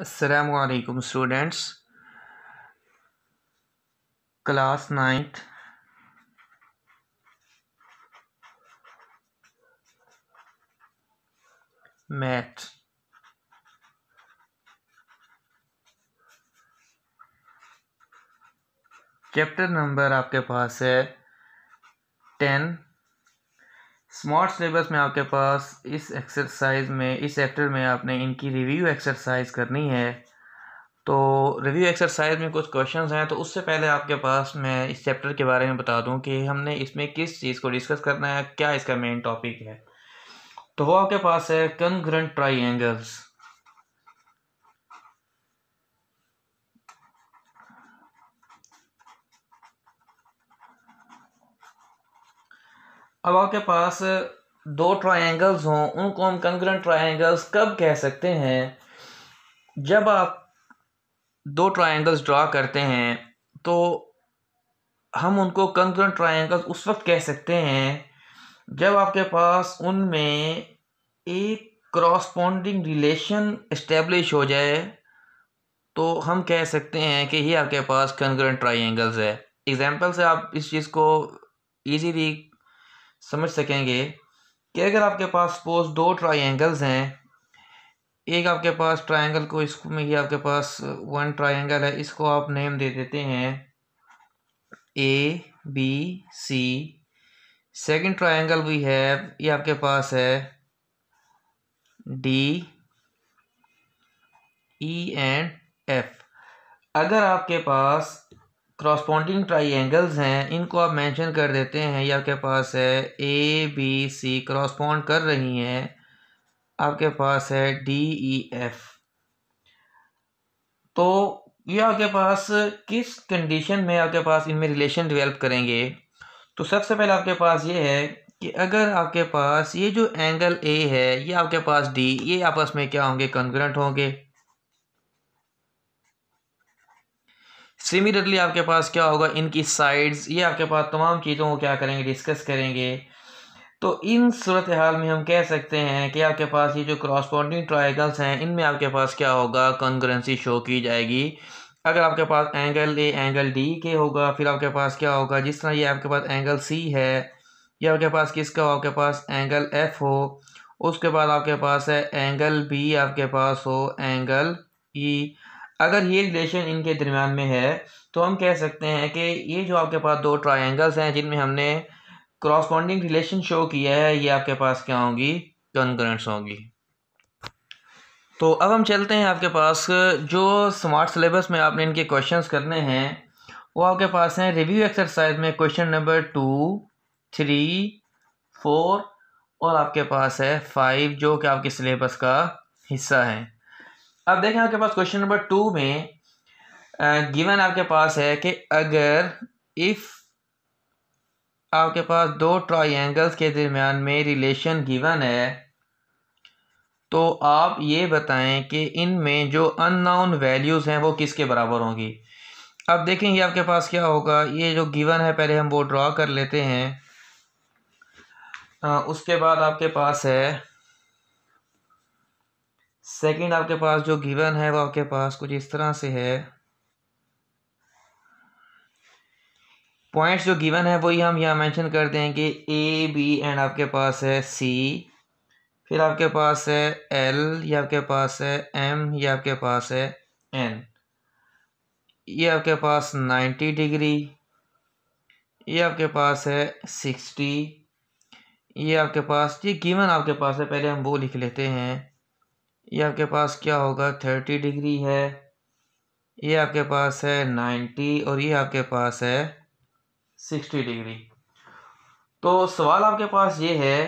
असलकुम students class ninth math chapter number आपके पास है टेन स्मार्ट सिलेबस में आपके पास इस एक्सरसाइज में इस चैप्टर में आपने इनकी रिव्यू एक्सरसाइज करनी है तो रिव्यू एक्सरसाइज में कुछ क्वेश्चंस हैं तो उससे पहले आपके पास मैं इस चैप्टर के बारे में बता दूं कि हमने इसमें किस चीज़ को डिस्कस करना है क्या इसका मेन टॉपिक है तो वो आपके पास है कंग्रंट ट्राइंगल्स अब आपके पास दो ट्रायंगल्स हों उनको हम कंग्रेंट ट्रायंगल्स कब कह सकते हैं जब आप दो ट्रायंगल्स ड्रा करते हैं तो हम उनको कंग्रेंट ट्रायंगल्स उस वक्त कह सकते हैं जब आपके पास उनमें एक क्रॉसपॉन्डिंग रिलेशन इस्टेब्लिश हो जाए तो हम कह सकते हैं कि ये आपके पास कंग्रेंट ट्रायंगल्स है एग्जांपल से आप इस चीज़ को इजीली समझ सकेंगे कि अगर आपके पास सपोज दो ट्राइंगल्स हैं एक आपके पास ट्राइंगल को में ही आपके पास वन uh, ट्राइंगल है इसको आप नेम दे देते हैं A B C second triangle भी है ये आपके पास है डी ई एंड एफ अगर आपके पास क्रॉसपॉन्डिंग एंगल्स हैं इनको आप मेंशन कर देते हैं या आपके पास है ए बी सी क्रॉसपॉन्ड कर रही हैं आपके पास है डी ई एफ तो ये आपके पास किस कंडीशन में आपके पास इनमें रिलेशन डेवलप करेंगे तो सबसे पहले आपके पास ये है कि अगर आपके पास ये जो एंगल ए है ये आपके पास डी ये आपस में क्या होंगे कन्ग्रेंट होंगे सिमिलरली आपके पास क्या होगा इनकी साइड्स ये आपके पास तमाम चीज़ों को क्या करेंगे डिस्कस करेंगे तो इन सूरत हाल में हम कह सकते हैं कि आपके पास ये जो क्रॉसपॉन्डिंग ट्राइंगल्स हैं इनमें आपके पास क्या होगा कॉन्ग्रेंसी शो की जाएगी अगर आपके पास एंगल ए एंगल डी के होगा फिर आपके पास क्या होगा जिस तरह ये आपके पास एंगल सी है या आपके पास किसका हो आपके पास एंगल एफ हो उसके बाद आपके पास है एंगल बी आपके पास हो एंगल ई e, अगर ये रिलेशन इनके दरम्यान में है तो हम कह सकते हैं कि ये जो आपके पास दो ट्राइंगल्स हैं जिनमें हमने क्रॉसपॉन्डिंग रिलेशन शो किया है ये आपके पास क्या होंगी कनकरेंट्स होंगी तो अब हम चलते हैं आपके पास जो स्मार्ट सिलेबस में आपने इनके क्वेश्चंस करने हैं वो आपके पास हैं रिव्यू एक्सरसाइज में question number two three four और आपके पास है फाइव जो कि आपके सिलेबस का हिस्सा है अब देखें आपके पास क्वेश्चन नंबर टू में गिवन आपके पास है कि अगर इफ़ आपके पास दो ट्राइंगल्स के दरमियान में रिलेशन गिवन है तो आप ये बताएं कि इनमें जो अननाउन वैल्यूज़ हैं वो किसके बराबर होंगी अब देखेंगे आपके पास क्या होगा ये जो गिवन है पहले हम वो ड्रा कर लेते हैं आ, उसके बाद आपके पास है सेकंड आपके पास जो गिवन है वो आपके पास कुछ इस तरह से है पॉइंट्स जो गिवन है वही हम यहाँ मेंशन करते हैं कि ए बी एंड आपके पास है सी फिर आपके पास है एल या आपके पास है एम या आपके पास है एन ये आपके पास नाइन्टी डिग्री ये आपके पास है सिक्सटी ये आपके पास ये गिवन आपके पास है पहले हम वो लिख लेते हैं ये आपके पास क्या होगा थर्टी डिग्री है ये आपके पास है नाइन्टी और ये आपके पास है सिक्सटी डिग्री तो सवाल आपके पास ये है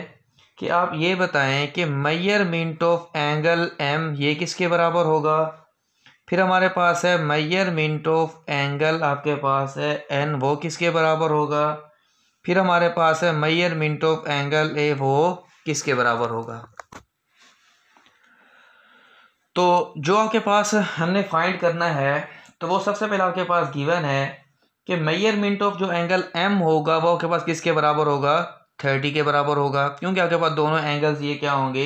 कि आप ये बताएं कि मैयरमेंट ऑफ एंगल एम ये किसके बराबर होगा फिर हमारे पास है मैयरमेंट ऑफ एंगल आपके पास है एन वो किसके बराबर होगा फिर हमारे पास है मैयरमेंट ऑफ एंगल ए वो किसके बराबर होगा तो जो आपके पास हमने फाइंड करना है तो वो सबसे पहले आपके पास गिवन है कि मेयरमेंट ऑफ जो एंगल एम होगा वो आपके पास किसके बराबर होगा थर्टी के बराबर होगा क्योंकि आपके पास दोनों एंगल्स ये क्या होंगे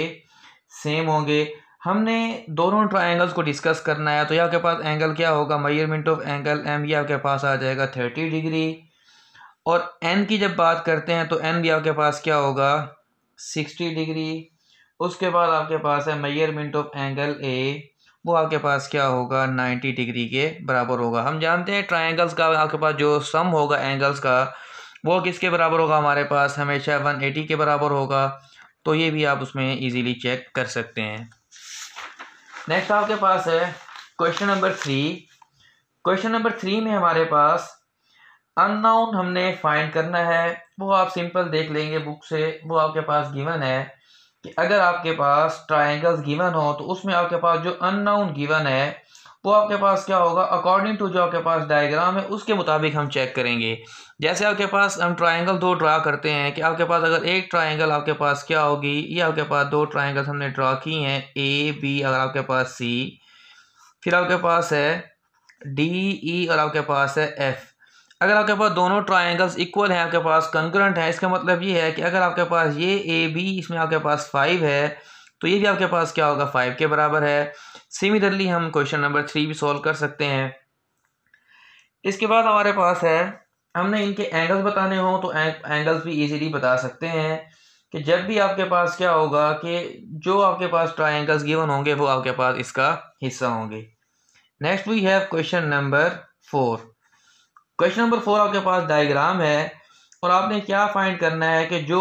सेम होंगे हमने दोनों ट्राइंगल्स को डिस्कस करना है तो ये आपके पास एंगल क्या होगा मेयरमेंट ऑफ एंगल एम ये आपके पास आ जाएगा थर्टी डिग्री और एन की जब बात करते हैं तो एन भी आपके पास क्या होगा सिक्सटी डिग्री उसके बाद आपके पास है मेयरमेंट ऑफ एंगल ए वो आपके पास क्या होगा 90 डिग्री के बराबर होगा हम जानते हैं ट्राइंगल्स का आपके पास जो सम होगा एंगल्स का वो किसके बराबर होगा हमारे पास हमेशा वन के बराबर होगा तो ये भी आप उसमें ईजीली चेक कर सकते हैं नेक्स्ट आपके पास है question number three question number three में हमारे पास अननाउन हमने फाइंड करना है वो आप सिंपल देख लेंगे बुक से वो आपके पास गिवन है कि अगर आपके पास ट्राइंगल्स गिवन हो तो उसमें आपके पास जो अननाउन गिवन है वो आपके पास क्या होगा अकॉर्डिंग टू जो आपके पास डायग्राम है उसके मुताबिक हम चेक करेंगे जैसे आपके पास हम ट्राइंगल दो ड्रा करते हैं कि आपके पास अगर एक ट्राइंगल आपके पास क्या होगी ये आपके पास दो ट्राइंगल हमने ड्रा की हैं ए बी अगर आपके पास सी फिर आपके पास है डी ई e, और आपके पास है एफ अगर आपके पास दोनों ट्राइंगल्स इक्वल हैं आपके पास कंकरेंट हैं इसका मतलब ये है कि अगर आपके पास ये ए बी इसमें आपके पास फाइव है तो ये भी आपके पास क्या होगा फाइव के बराबर है सिमिलरली हम क्वेश्चन नंबर थ्री भी सॉल्व कर सकते हैं इसके बाद हमारे पास है हमने इनके एंगल्स बताने हों तो एंगल्स भी ईजीली बता सकते हैं कि जब भी आपके पास क्या होगा कि जो आपके पास ट्राइंगल्स गिवन होंगे वो आपके पास इसका हिस्सा होंगे next we have question number four question number four आपके पास डायग्राम है और आपने क्या फाइंड करना है कि जो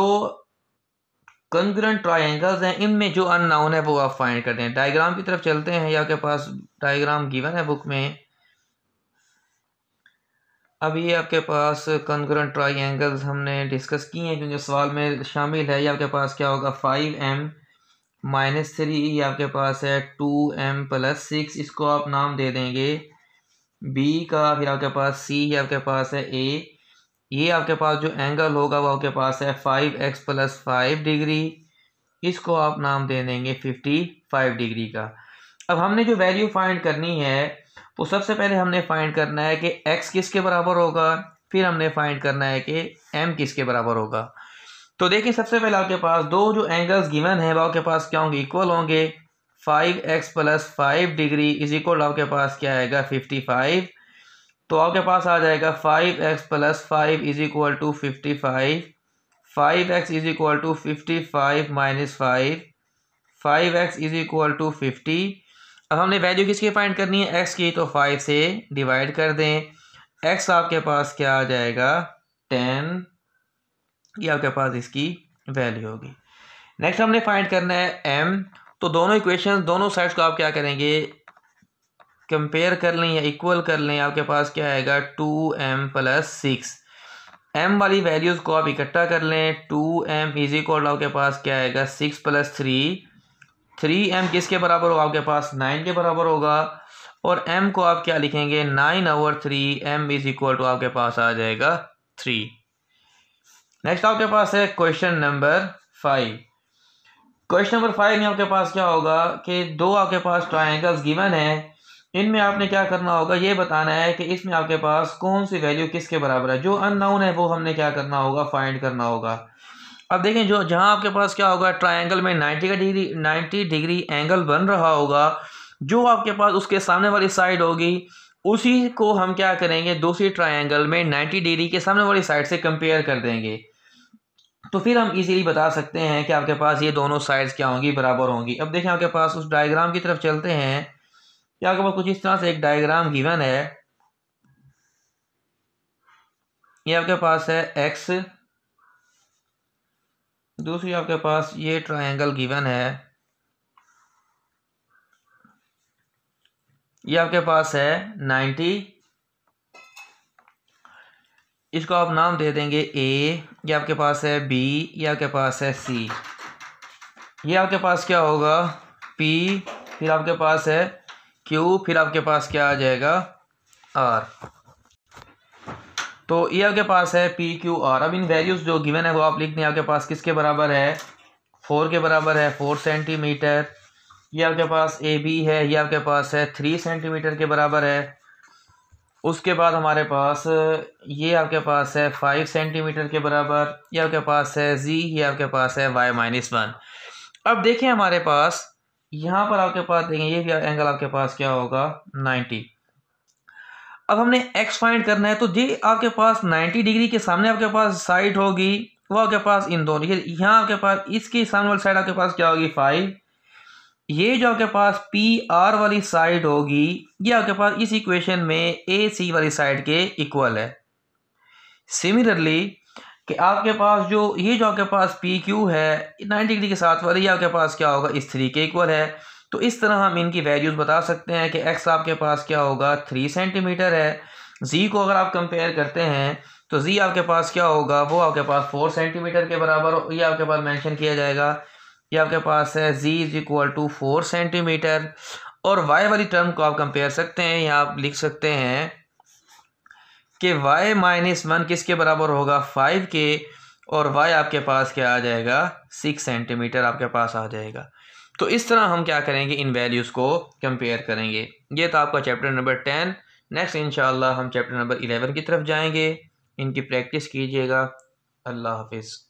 कंग्रेंट ट्राइंगल्स हैं इनमें जो अननाउन है वो आप फाइंड करते हैं डायग्राम की तरफ चलते हैं या आपके पास डायग्राम गिवन है बुक में अब ये आपके पास कंग्रेंट ट्राइंगल्स हमने डिस्कस किए हैं क्योंकि सवाल में शामिल है या आपके पास क्या होगा फाइव एम माइनस थ्री या आपके पास है टू एम प्लस सिक्स इसको आप नाम दे देंगे बी का फिर आपके पास सी ही आपके पास है ए ये आपके पास जो एंगल होगा वो आपके पास है five x plus five degree इसको आप नाम दे देंगे फिफ्टी फाइव डिग्री का अब हमने जो वैल्यू फाइंड करनी है तो सबसे पहले हमने फाइंड करना है कि एक्स किसके बराबर होगा फिर हमने फाइंड करना है कि एम किसके बराबर होगा तो देखिए सबसे पहले आपके पास दो जो एंगल्स गिवन है वो आपके पास क्या होंगे इक्वल होंगे five x plus five degree is equal आपके पास क्या आएगा फिफ्टी फाइव तो आपके पास आ जाएगा five x plus five is equal to fifty five five x is equal to fifty five minus five five x is equal to fifty अब हमने वैल्यू किसकी फाइंड करनी है एक्स की तो फाइव से डिवाइड कर दें एक्स आपके पास क्या आ जाएगा टेन ये आपके पास इसकी वैल्यू होगी नेक्स्ट हमने फाइंड करना है एम तो दोनों इक्वेशन दोनों साइड्स को आप क्या करेंगे कंपेयर कर लें या इक्वल कर लें आपके पास क्या आएगा two M plus six M वाली वैल्यूज़ को आप इकट्ठा कर लें टू एम इज इक्वल आपके पास क्या आएगा six plus three three M किसके बराबर होगा आपके पास नाइन के बराबर होगा और एम को आप क्या लिखेंगे nine over three M is equal to आपके पास आ जाएगा थ्री नेक्स्ट आपके पास है question number five question number five में आपके पास क्या होगा कि दो आपके पास ट्राइंगल्स गिवन है इनमें आपने क्या करना होगा ये बताना है कि इसमें आपके पास कौन सी वैल्यू किसके बराबर है जो अननाउन है वो हमने क्या करना होगा फाइंड करना होगा अब देखें जो जहां आपके पास क्या होगा ट्राइंगल में 90 का डिग्री 90 डिग्री एंगल बन रहा होगा जो आपके पास उसके सामने वाली साइड होगी उसी को हम क्या करेंगे दूसरी ट्राइंगल में नाइन्टी डिग्री के सामने वाली साइड से कंपेयर कर देंगे तो फिर हम इजीली बता सकते हैं कि आपके पास ये दोनों साइड्स क्या होंगी बराबर होंगी अब देखें आपके पास उस डायग्राम की तरफ चलते हैं कि आपके पास कुछ इस तरह से एक डायग्राम गिवन है ये आपके पास है एक्स दूसरी आपके पास ये ट्रायंगल गिवन है ये आपके पास है नाइन्टी इसको आप नाम दे देंगे ए ये आपके पास है बी ये आपके पास है सी ये आपके पास क्या होगा पी फिर आपके पास है क्यू फिर आपके पास क्या आ जाएगा आर तो ये आपके पास है पी क्यू आर अब इन वैल्यूज़ जो गिवन है वो आप लिख दें आपके पास किसके बराबर है फोर के बराबर है फोर सेंटीमीटर ये आपके पास ए बी है ये आपके पास है थ्री सेंटीमीटर के बराबर है उसके बाद हमारे पास ये आपके पास है फाइव सेंटीमीटर के बराबर ये आपके पास है जी ये आपके पास है वाई माइनस वन अब देखें हमारे पास यहाँ पर आपके पास देखें ये भी एंगल आपके पास क्या होगा नाइन्टी अब हमने एक्स फाइंड करना है तो ये आपके पास नाइन्टी डिग्री के सामने आपके पास साइड होगी वो आपके पास इन दोनों यहाँ आपके पास इसके सामने वाली साइड आपके पास क्या होगी फाइव ये जो आपके पास पी आर वाली साइड होगी ये आपके पास इस इक्वेशन में ए सी वाली साइड के इक्वल है सिमिलरली कि आपके पास जो ये जो आपके पास पी क्यू है नाइन्टी डिग्री के साथ वाली ये आपके पास क्या होगा इस थ्री के इक्वल है तो इस तरह हम इनकी वैल्यूज़ बता सकते हैं कि एक्स आपके पास क्या होगा थ्री सेंटीमीटर है जी को अगर आप कंपेयर करते हैं तो जी आपके पास क्या होगा वो आपके पास फोर सेंटीमीटर के बराबर ये आपके पास मैंशन किया जाएगा ये आपके पास है z is equal to four centimetre और y वाली टर्म को आप कंपेयर सकते हैं या आप लिख सकते हैं कि y माइनस वन किसके बराबर होगा फाइव के और y आपके पास क्या आ जाएगा सिक्स सेंटीमीटर आपके पास आ जाएगा तो इस तरह हम क्या करेंगे इन वैल्यूज़ को कंपेयर करेंगे ये था आपका चैप्टर नंबर टेन नेक्स्ट इंशाल्लाह हम चैप्टर नंबर इलेवन की तरफ जाएंगे इनकी प्रैक्टिस कीजिएगा अल्लाह हाफिज़